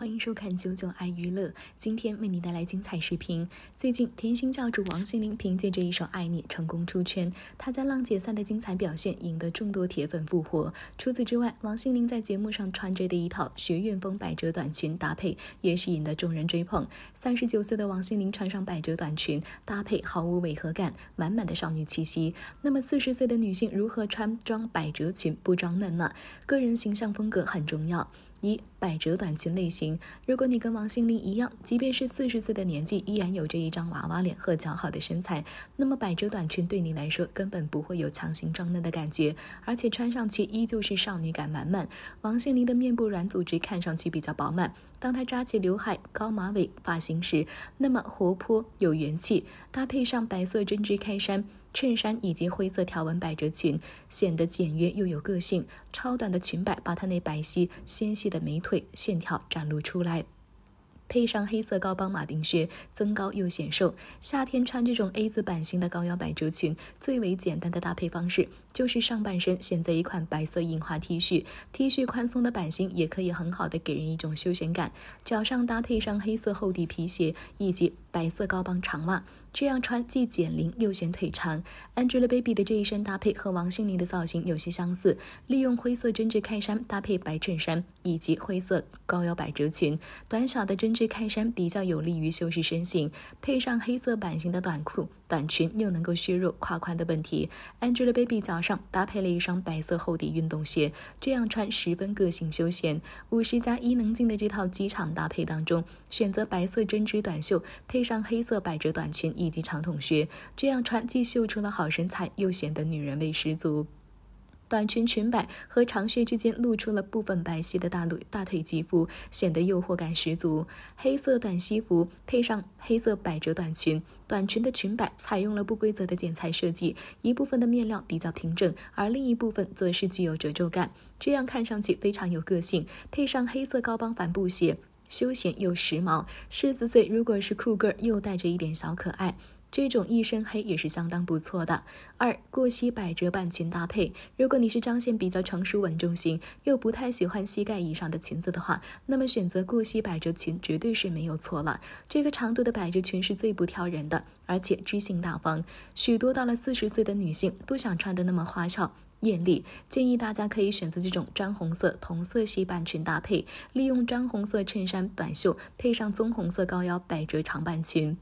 欢迎收看九九爱娱乐，今天为你带来精彩视频。最近，甜心教主王心凌凭借着一首《爱你》成功出圈，她在《浪姐》赛的精彩表现，引得众多铁粉复活。除此之外，王心凌在节目上穿着的一套学院风百褶短裙搭配，也是引得众人追捧。三十九岁的王心凌穿上百褶短裙搭配，毫无违和感，满满的少女气息。那么，四十岁的女性如何穿装百褶裙不装嫩呢？个人形象风格很重要。一百褶短裙类型，如果你跟王心凌一样，即便是四十岁的年纪，依然有着一张娃娃脸和姣好的身材，那么百褶短裙对你来说根本不会有强行装嫩的感觉，而且穿上去依旧是少女感满满。王心凌的面部软组织看上去比较饱满，当她扎起刘海高马尾发型时，那么活泼有元气，搭配上白色针织开衫。衬衫以及灰色条纹百褶裙显得简约又有个性，超短的裙摆把她那白皙纤细的美腿线条展露出来，配上黑色高帮马丁靴，增高又显瘦。夏天穿这种 A 字版型的高腰百褶裙，最为简单的搭配方式就是上半身选择一款白色印花 T 恤，T 恤宽松的版型也可以很好的给人一种休闲感，脚上搭配上黑色厚底皮鞋以及白色高帮长袜。这样穿既减龄又显腿长。Angelababy 的这一身搭配和王心凌的造型有些相似，利用灰色针织开衫搭配白衬衫以及灰色高腰百褶裙，短小的针织开衫比较有利于修饰身形，配上黑色版型的短裤。短裙又能够削弱胯宽的问题。Angelababy 脚上搭配了一双白色厚底运动鞋，这样穿十分个性休闲。五十加伊能静的这套机场搭配当中，选择白色针织短袖，配上黑色百褶短裙以及长筒靴，这样穿既秀出了好身材，又显得女人味十足。短裙裙摆和长靴之间露出了部分白皙的大腿大腿肌肤，显得诱惑感十足。黑色短西服配上黑色百褶短裙，短裙的裙摆采用了不规则的剪裁设计，一部分的面料比较平整，而另一部分则是具有褶皱感，这样看上去非常有个性。配上黑色高帮帆布鞋，休闲又时髦。十四岁如果是酷 girl，又带着一点小可爱。这种一身黑也是相当不错的。二，过膝百褶半裙搭配。如果你是彰显比较成熟稳重型，又不太喜欢膝盖以上的裙子的话，那么选择过膝百褶裙绝对是没有错了。这个长度的百褶裙是最不挑人的，而且知性大方。许多到了四十岁的女性不想穿的那么花哨。艳丽，建议大家可以选择这种砖红色同色系半裙搭配，利用砖红色衬衫短袖，配上棕红色高腰百褶长半裙。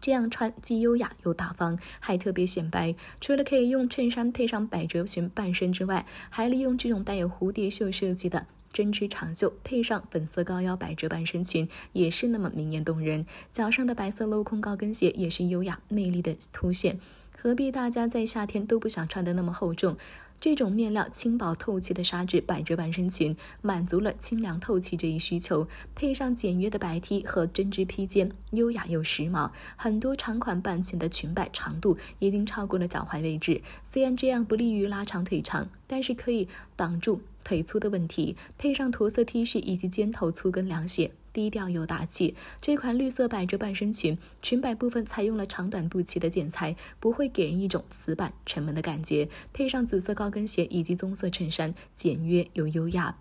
这样穿既优雅又大方，还特别显白。除了可以用衬衫配上百褶裙半身之外，还利用这种带有蝴蝶袖设计的针织长袖，配上粉色高腰百褶半身裙，也是那么明艳动人。脚上的白色镂空高跟鞋也是优雅魅力的凸显。何必大家在夏天都不想穿的那么厚重？这种面料轻薄透气的纱质百褶半身裙，满足了清凉透气这一需求。配上简约的白 T 和针织披肩，优雅又时髦。很多长款半裙的裙摆长度已经超过了脚踝位置，虽然这样不利于拉长腿长，但是可以挡住腿粗的问题。配上驼色 T 恤以及尖头粗跟凉鞋。低调又大气，这款绿色百褶半身裙，裙摆部分采用了长短不齐的剪裁，不会给人一种死板沉闷的感觉。配上紫色高跟鞋以及棕色衬衫，简约又优雅。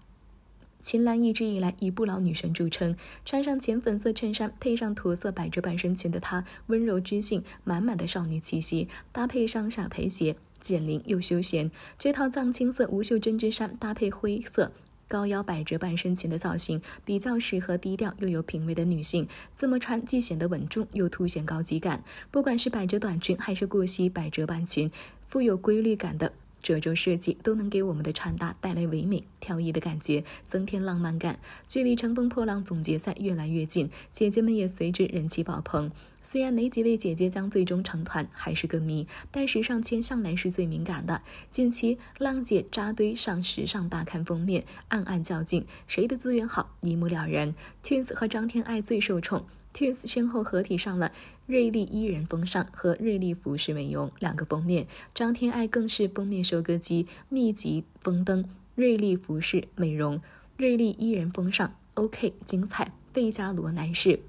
秦岚一直以来以不老女神著称，穿上浅粉色衬衫，配上驼色百褶半身裙的她，温柔知性，满满的少女气息。搭配上傻陪鞋，减龄又休闲。这套藏青色无袖针织衫搭配灰色。高腰百褶半身裙的造型比较适合低调又有品味的女性，这么穿既显得稳重又凸显高级感。不管是百褶短裙还是过膝百褶半裙，富有规律感的。褶皱设计都能给我们的穿搭带来唯美飘逸的感觉，增添浪漫感。距离《乘风破浪》总决赛越来越近，姐姐们也随之人气爆棚。虽然哪几位姐姐将最终成团还是个谜，但时尚圈向来是最敏感的。近期，浪姐扎堆上时尚大刊封面，暗暗较劲，谁的资源好一目了然。Twins 和张天爱最受宠。Tears 先后合体上了瑞丽伊人风尚和瑞丽服饰美容两个封面，张天爱更是封面收割机，密集封灯《瑞丽服饰美容、瑞丽伊人风尚。OK，精彩！贝加罗男士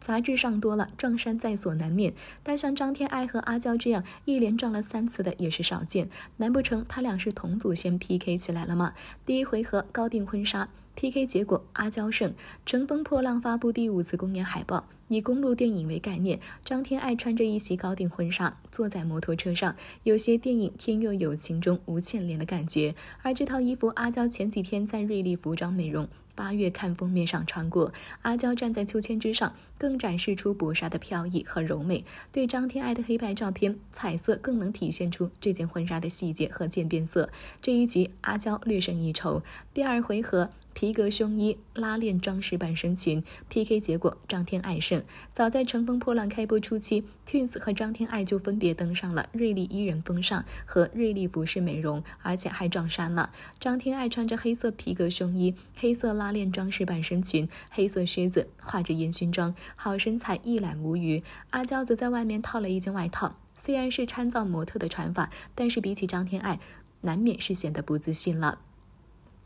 杂志上多了撞衫在所难免，但像张天爱和阿娇这样一连撞了三次的也是少见。难不成他俩是同组先 PK 起来了吗？第一回合，高定婚纱。P.K. 结果，阿娇胜。乘风破浪发布第五次公演海报，以公路电影为概念。张天爱穿着一袭高定婚纱，坐在摩托车上，有些电影《天若有情》中吴倩莲的感觉。而这套衣服，阿娇前几天在瑞丽服装美容八月看封面上穿过。阿娇站在秋千之上，更展示出薄纱的飘逸和柔美。对张天爱的黑白照片，彩色更能体现出这件婚纱的细节和渐变色。这一局，阿娇略胜一筹。第二回合。皮革胸衣、拉链装饰半身裙，PK 结果张天爱胜。早在《乘风破浪》开播初期，Twins 和张天爱就分别登上了《瑞丽伊人风尚》和《瑞丽服饰美容》，而且还撞衫了。张天爱穿着黑色皮革胸衣、黑色拉链装饰半身裙、黑色靴子，化着烟熏妆，好身材一览无余。阿娇则在外面套了一件外套，虽然是参照模特的穿法，但是比起张天爱，难免是显得不自信了。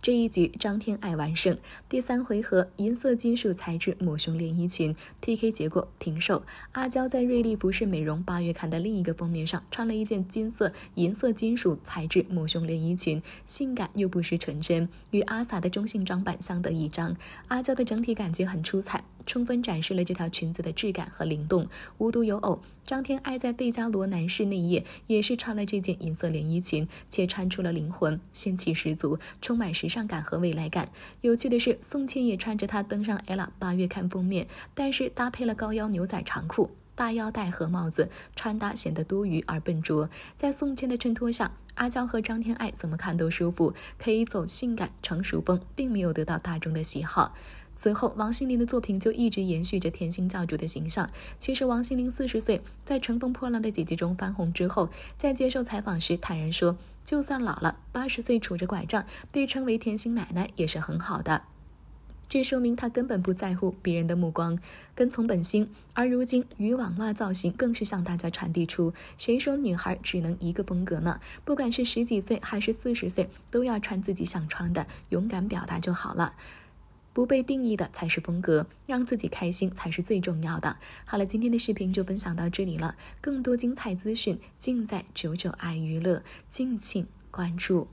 这一局张天爱完胜。第三回合，银色金属材质抹胸连衣裙 PK 结果平手。阿娇在瑞丽服饰美容八月刊的另一个封面上，穿了一件金色、银色金属材质抹胸连衣裙，性感又不失纯真，与阿 sa 的中性装扮相得益彰。阿娇的整体感觉很出彩。充分展示了这条裙子的质感和灵动。无独有偶，张天爱在《贝加罗男士》那页也是穿了这件银色连衣裙，且穿出了灵魂，仙气十足，充满时尚感和未来感。有趣的是，宋茜也穿着它登上《e l l a 八月刊封面，但是搭配了高腰牛仔长裤、大腰带和帽子，穿搭显得多余而笨拙。在宋茜的衬托下，阿娇和张天爱怎么看都舒服，可以走性感成熟风，并没有得到大众的喜好。随后，王心凌的作品就一直延续着甜心教主的形象。其实，王心凌四十岁在《乘风破浪的姐姐》中翻红之后，在接受采访时坦然说：“就算老了，八十岁拄着拐杖被称为甜心奶奶也是很好的。”这说明她根本不在乎别人的目光，跟从本心。而如今渔网袜造型更是向大家传递出：“谁说女孩只能一个风格呢？不管是十几岁还是四十岁，都要穿自己想穿的，勇敢表达就好了。”不被定义的才是风格，让自己开心才是最重要的。好了，今天的视频就分享到这里了，更多精彩资讯尽在九九爱娱乐，敬请关注。